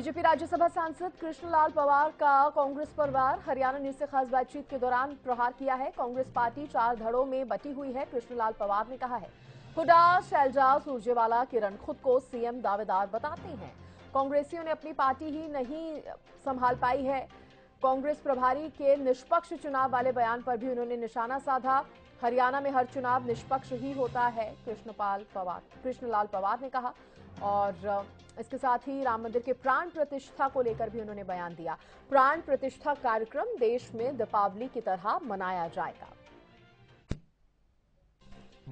BJP Rajya Sabha सांसद कृष्णलाल पवार का कांग्रेस पर वार हरियाणा न्यूज से खास बातचीत के दौरान प्रहार किया है कांग्रेस पार्टी चार धड़ों में बटी हुई है कृष्णलाल पवार ने कहा है हुडा शैलजा सुरजेवाला किरण खुद को सीएम दावेदार बताते हैं कांग्रेसियों ने अपनी पार्टी ही नहीं संभाल पाई है कांग्रेस प्रभारी के निष्पक्ष चुनाव वाले बयान पर भी उन्होंने निशाना साधा हरियाणा में हर चुनाव निष्पक्ष ही होता है कृष्णपाल पवार कृष्णलाल पवार ने कहा और इसके साथ ही राम मंदिर के प्राण प्रतिष्ठा को लेकर भी उन्होंने बयान दिया प्राण प्रतिष्ठा कार्यक्रम देश में दीपावली की तरह मनाया जाएगा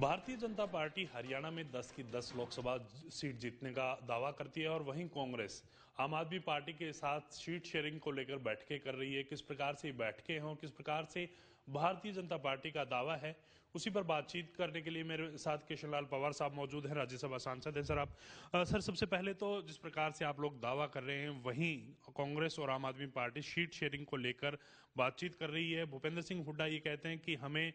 भारतीय जनता पार्टी हरियाणा में 10 की 10 लोकसभा सीट जीतने का दावा करती है और वहीं कांग्रेस आम आदमी पार्टी के साथ सीट शेयरिंग को लेकर बैठकें कर रही है किस प्रकार से बैठकें हों किस प्रकार से भारतीय जनता पार्टी का दावा है उसी पर बातचीत करने के लिए मेरे साथ किशनलाल लाल पवार साहब मौजूद हैं राज्यसभा सांसद हैं सर आप सर सबसे पहले तो जिस प्रकार से आप लोग दावा कर रहे हैं वहीं कांग्रेस और आम आदमी पार्टी सीट शेयरिंग को लेकर बातचीत कर रही है भूपेंद्र सिंह हुड्डा ये कहते हैं कि हमें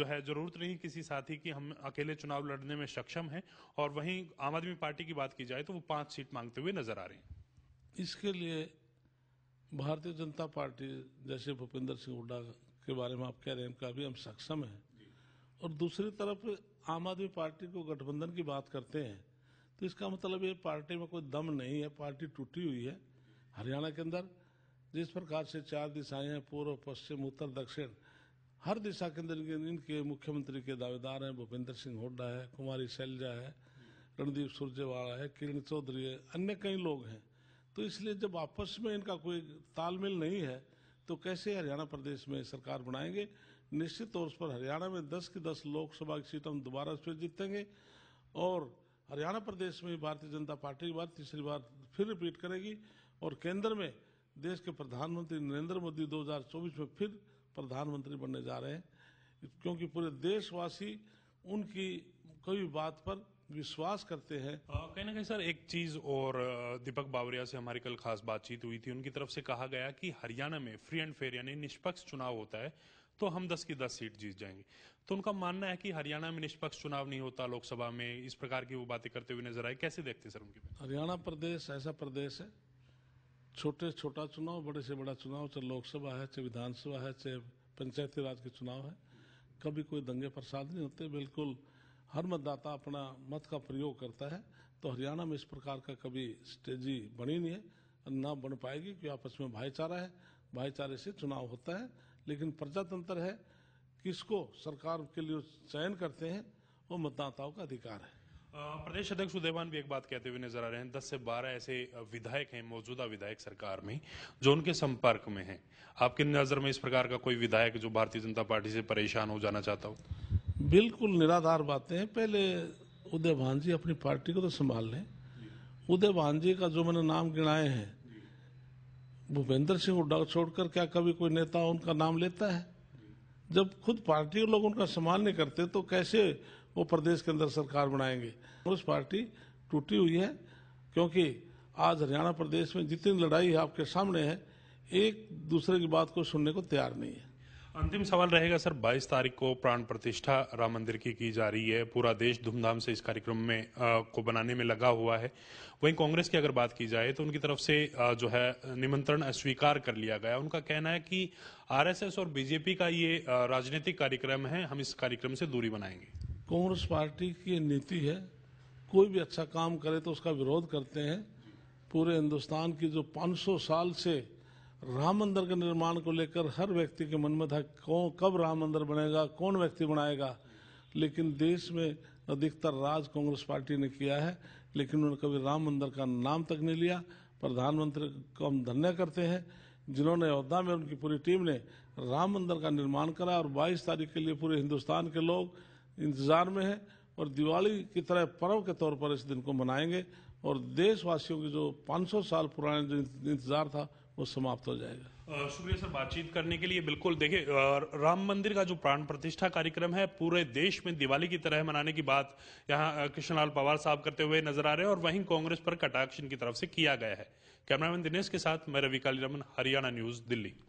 जो है जरूरत नहीं किसी साथी की हम अकेले चुनाव लड़ने में सक्षम है और वहीं आम आदमी पार्टी की बात की जाए तो वो पांच सीट मांगते हुए नजर आ रहे हैं इसके लिए भारतीय जनता पार्टी जैसे भूपेंद्र सिंह हुड्डा जिसके बारे में आप कह रहे हैं भी हम सक्षम हैं और दूसरी तरफ आम आदमी पार्टी को गठबंधन की बात करते हैं तो इसका मतलब ये पार्टी में कोई दम नहीं है पार्टी टूटी हुई है हरियाणा के अंदर जिस प्रकार से चार दिशाएं हैं पूर्व पश्चिम उत्तर दक्षिण हर दिशा के अंदर इनके मुख्यमंत्री के दावेदार हैं भूपेंद्र सिंह हुड्डा है कुमारी शैलजा है रणदीप सुरजेवाला है किरण चौधरी है अन्य कई लोग हैं तो इसलिए जब आपस में इनका कोई तालमेल नहीं है तो कैसे हरियाणा प्रदेश में सरकार बनाएंगे निश्चित तौर पर हरियाणा में 10 की 10 लोकसभा की सीट हम दोबारा फिर जीतेंगे और हरियाणा प्रदेश में भारतीय जनता पार्टी की बार तीसरी बार फिर रिपीट करेगी और केंद्र में देश के प्रधानमंत्री नरेंद्र मोदी 2024 में फिर प्रधानमंत्री बनने जा रहे हैं क्योंकि पूरे देशवासी उनकी कोई बात पर विश्वास करते हैं कहीं ना कहीं सर एक चीज और दीपक बावरिया से हमारी कल खास बातचीत हुई थी उनकी तरफ से कहा गया कि हरियाणा में फ्री एंड फेयर यानी निष्पक्ष चुनाव होता है तो हम दस की दस सीट जीत जाएंगे तो उनका मानना है कि हरियाणा में निष्पक्ष चुनाव नहीं होता लोकसभा में इस प्रकार की वो बातें करते हुए नजर आए कैसे देखते हैं सर उनकी हरियाणा प्रदेश ऐसा प्रदेश है छोटे छोटा चुनाव बड़े से बड़ा चुनाव चाहे लोकसभा है चाहे विधानसभा है चाहे पंचायती राज के चुनाव है कभी कोई दंगे प्रसाद नहीं होते बिल्कुल हर मतदाता अपना मत का प्रयोग करता है तो हरियाणा में इस प्रकार का कभी स्टेजी बनी नहीं है ना बन पाएगी क्योंकि आपस में भाईचारा है भाईचारे से चुनाव होता है लेकिन प्रजातंत्र है किसको सरकार के लिए चयन करते हैं वो मतदाताओं का अधिकार है प्रदेश अध्यक्ष उदयवान भी एक बात कहते हुए नजर आ रहे हैं दस से बारह ऐसे विधायक हैं मौजूदा विधायक सरकार में जो उनके संपर्क में हैं आपकी नज़र में इस प्रकार का कोई विधायक जो भारतीय जनता पार्टी से परेशान हो जाना चाहता हो बिल्कुल निराधार बातें हैं पहले उदय भान जी अपनी पार्टी को तो संभाल लें उदय भान जी का जो मैंने नाम गिनाए हैं भूपेंद्र सिंह हुड्डा छोड़कर क्या कभी कोई नेता उनका नाम लेता है जब खुद पार्टी लोग उनका सम्मान नहीं करते तो कैसे वो प्रदेश के अंदर सरकार बनाएंगे कांग्रेस पार्टी टूटी हुई है क्योंकि आज हरियाणा प्रदेश में जितनी लड़ाई आपके सामने है एक दूसरे की बात को सुनने को तैयार नहीं है अंतिम सवाल रहेगा सर 22 तारीख को प्राण प्रतिष्ठा राम मंदिर की की जा रही है पूरा देश धूमधाम से इस कार्यक्रम में आ, को बनाने में लगा हुआ है वहीं कांग्रेस की अगर बात की जाए तो उनकी तरफ से आ, जो है निमंत्रण अस्वीकार कर लिया गया उनका कहना है कि आरएसएस और बीजेपी का ये राजनीतिक कार्यक्रम है हम इस कार्यक्रम से दूरी बनाएंगे कांग्रेस पार्टी की नीति है कोई भी अच्छा काम करे तो उसका विरोध करते हैं पूरे हिंदुस्तान की जो पाँच साल से राम मंदिर के निर्माण को लेकर हर व्यक्ति के मन में था कौन कब राम मंदिर बनेगा कौन व्यक्ति बनाएगा लेकिन देश में अधिकतर राज कांग्रेस पार्टी ने किया है लेकिन उन्होंने कभी राम मंदिर का नाम तक नहीं लिया प्रधानमंत्री को हम धन्य करते हैं जिन्होंने अयोध्या में उनकी पूरी टीम ने राम मंदिर का निर्माण करा और 22 तारीख के लिए पूरे हिंदुस्तान के लोग इंतजार में हैं और दिवाली की तरह पर्व के तौर पर इस दिन को मनाएंगे और देशवासियों की जो 500 साल पुराने जो इंतजार था वो समाप्त हो जाएगा शुक्रिया सर बातचीत करने के लिए बिल्कुल देखिए राम मंदिर का जो प्राण प्रतिष्ठा कार्यक्रम है पूरे देश में दिवाली की तरह मनाने की बात यहाँ कृष्णलाल पवार साहब करते हुए नजर आ रहे हैं और वहीं कांग्रेस पर कटाक्ष इनकी तरफ से किया गया है कैमरामैन दिनेश के साथ मैं रवि कालीरमन हरियाणा न्यूज दिल्ली